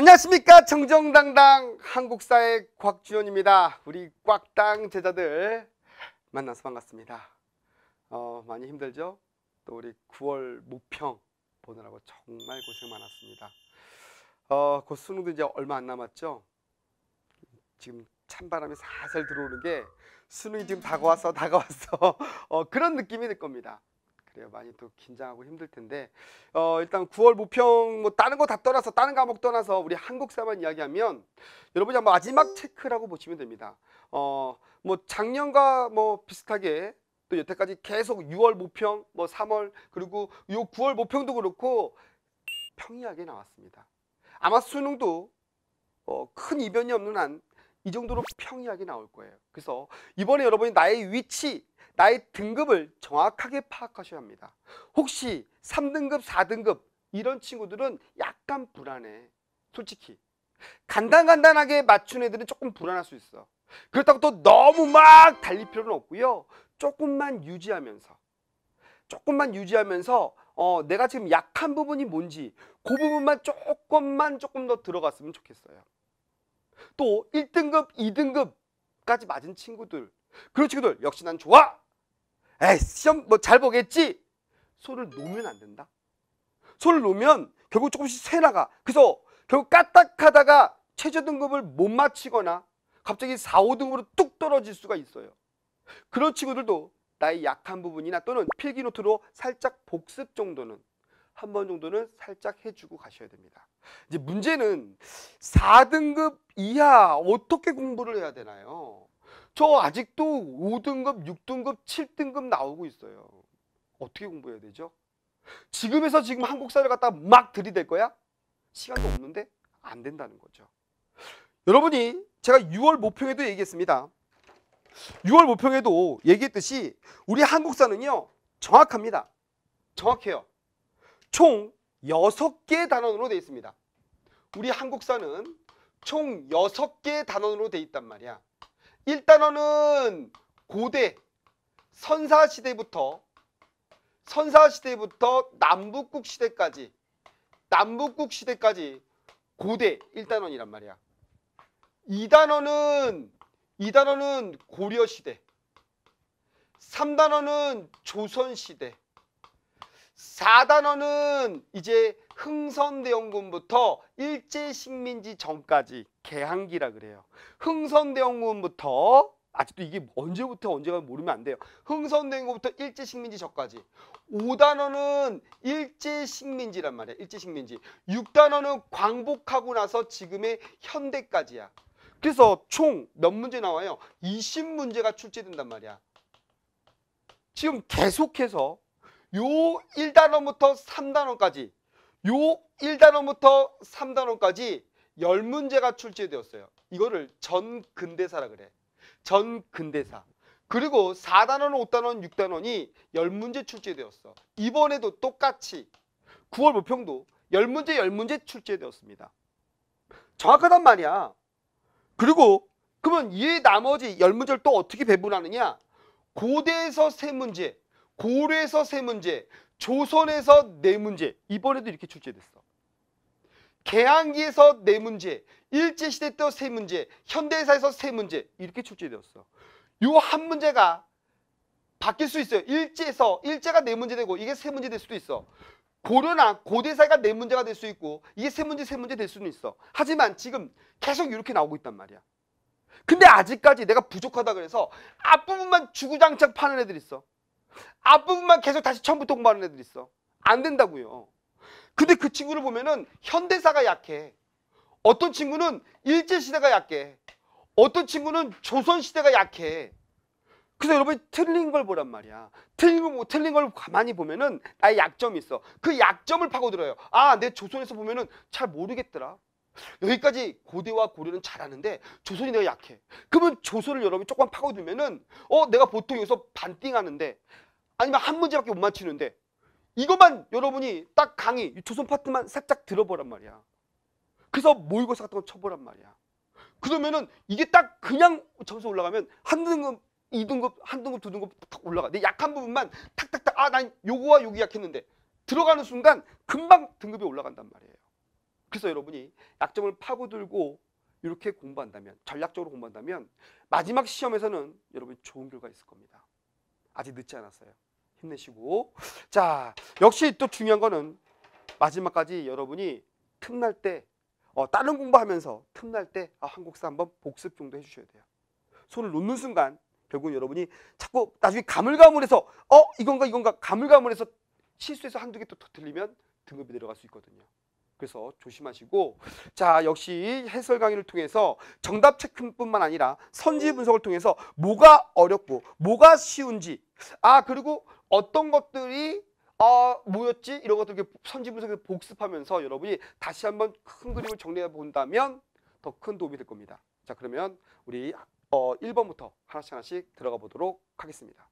안녕하십니까 정정당당 한국사의 곽준현입니다 우리 꽉당 제자들 만나서 반갑습니다 어, 많이 힘들죠? 또 우리 9월 모평 보느라고 정말 고생 많았습니다 어, 곧 수능도 이제 얼마 안 남았죠? 지금 찬바람이 살살 들어오는 게 수능이 지금 다가왔어 다가왔어 어, 그런 느낌이 들 겁니다 그래요. 많이 또 긴장하고 힘들 텐데 어, 일단 9월 모평 뭐 다른 거 다 떠나서 다른 과목 떠나서 우리 한국사만 이야기하면 여러분이 아마 마지막 체크라고 보시면 됩니다. 어, 뭐 작년과 뭐 비슷하게 또 여태까지 계속 6월 모평, 뭐 3월 그리고 요 9월 모평도 그렇고 평이하게 나왔습니다. 아마 수능도 어, 큰 이변이 없는 한이 정도로 평이하게 나올 거예요. 그래서 이번에 여러분이 나의 위치, 나의 등급을 정확하게 파악하셔야 합니다. 혹시 3등급, 4등급 이런 친구들은 약간 불안해. 솔직히. 간단간단하게 맞춘 애들은 조금 불안할 수 있어. 그렇다고 또 너무 막 달릴 필요는 없고요. 조금만 유지하면서 조금만 유지하면서 어, 내가 지금 약한 부분이 뭔지 그 부분만 조금만 조금 더 들어갔으면 좋겠어요. 또 1등급, 2등급까지 맞은 친구들 그런 친구들 역시 난 좋아! 에이 시험 뭐 잘 보겠지? 손을 놓으면 안 된다 손을 놓으면 결국 조금씩 새나가 그래서 결국 까딱하다가 최저 등급을 못 맞히거나 갑자기 4, 5등으로 뚝 떨어질 수가 있어요 그런 친구들도 나의 약한 부분이나 또는 필기노트로 살짝 복습 정도는 한 번 정도는 살짝 해주고 가셔야 됩니다 이제 문제는 4등급 이하 어떻게 공부를 해야 되나요? 저 아직도 5등급, 6등급, 7등급 나오고 있어요. 어떻게 공부해야 되죠? 지금에서 지금 한국사를 갖다 막 들이댈 거야? 시간도 없는데 안 된다는 거죠. 여러분이 제가 6월 모평에도 얘기했습니다. 6월 모평에도 얘기했듯이 우리 한국사는요. 정확합니다. 정확해요. 총 6개 단원으로 되어 있습니다. 우리 한국사는 총 6개의 단원으로 돼 있단 말이야. 1단원은 고대 선사시대부터 선사시대부터 남북국 시대까지 남북국 시대까지 고대 1단원이란 말이야. 2단원은 2단원은 고려시대 3단원은 조선시대 4단원은 이제 흥선대원군부터 일제식민지 전까지 개항기라 그래요. 흥선대원군부터 아직도 이게 언제부터 언제가 모르면 안 돼요. 흥선대원군부터 일제식민지 전까지. 5단원은 일제식민지란 말이야. 일제식민지. 6단원은 광복하고 나서 지금의 현대까지야. 그래서 총 몇 문제 나와요? 20문제가 출제된단 말이야. 지금 계속해서 요 1단원부터 3단원까지 요 1단원부터 3단원까지 10문제가 출제되었어요. 이거를 전근대사라 그래. 전근대사. 그리고 4단원, 5단원, 6단원이 10문제 출제되었어. 이번에도 똑같이 9월 모평도 10문제, 10문제 출제되었습니다. 정확하단 말이야. 그리고 그러면 이 나머지 10문제를 또 어떻게 배분하느냐? 고대에서 3문제, 고려에서 세 문제, 조선에서 네 문제, 이번에도 이렇게 출제됐어. 개항기에서 네 문제, 일제시대 때 세 문제, 현대사에서 세 문제 이렇게 출제되었어. 요 한 문제가 바뀔 수 있어요. 일제에서 일제가 네 문제 되고 이게 세 문제 될 수도 있어. 고려나 고대사가 네 문제가 될 수 있고 이게 세 문제 세 문제 될 수는 있어. 하지만 지금 계속 이렇게 나오고 있단 말이야. 근데 아직까지 내가 부족하다 그래서 앞부분만 주구장창 파는 애들 있어. 앞부분만 계속 다시 처음부터 공부하는 애들 있어. 안 된다고요. 근데 그 친구를 보면은 현대사가 약해. 어떤 친구는 일제시대가 약해. 어떤 친구는 조선시대가 약해. 그래서 여러분이 틀린 걸 보란 말이야. 틀린 걸, 틀린 걸 가만히 보면은 나의 약점이 있어. 그 약점을 파고들어요. 아, 내 조선에서 보면은 잘 모르겠더라. 여기까지 고대와 고려는 잘하는데 조선이 내가 약해. 그러면 조선을 여러분이 조금 파고들면은 어 내가 보통 여기서 반띵하는데 아니면 한 문제밖에 못 맞히는데 이것만 여러분이 딱 강의 조선 파트만 살짝 들어보란 말이야. 그래서 모의고사 같은 거 쳐보란 말이야. 그러면은 이게 딱 그냥 점수 올라가면 한 등급, 이 등급, 한 등급, 두 등급 탁 올라가. 내 약한 부분만 탁탁탁 아난 요거와 요기 약했는데 들어가는 순간 금방 등급이 올라간단 말이에요. 그래서 여러분이 약점을 파고들고 이렇게 공부한다면 전략적으로 공부한다면 마지막 시험에서는 여러분 좋은 결과 있을 겁니다. 아직 늦지 않았어요. 힘내시고 자 역시 또 중요한 거는 마지막까지 여러분이 틈날 때 어, 다른 공부하면서 틈날 때 아, 한국사 한번 복습 정도 해주셔야 돼요. 손을 놓는 순간 결국은 여러분이 자꾸 나중에 가물가물해서 어 이건가 이건가 가물가물해서 실수해서 한두 개또 터뜨리면 등급이 내려갈 수 있거든요. 그래서 조심하시고 자 역시 해설 강의를 통해서 정답 체크뿐만 아니라 선지 분석을 통해서 뭐가 어렵고 뭐가 쉬운지 아 그리고 어떤 것들이 아 뭐였지 이런 것들 이 선지 분석을 복습하면서 여러분이 다시 한번 큰 그림을 정리해 본다면 더 큰 도움이 될 겁니다. 자 그러면 우리 어 1번부터 하나씩 하나씩 들어가 보도록 하겠습니다.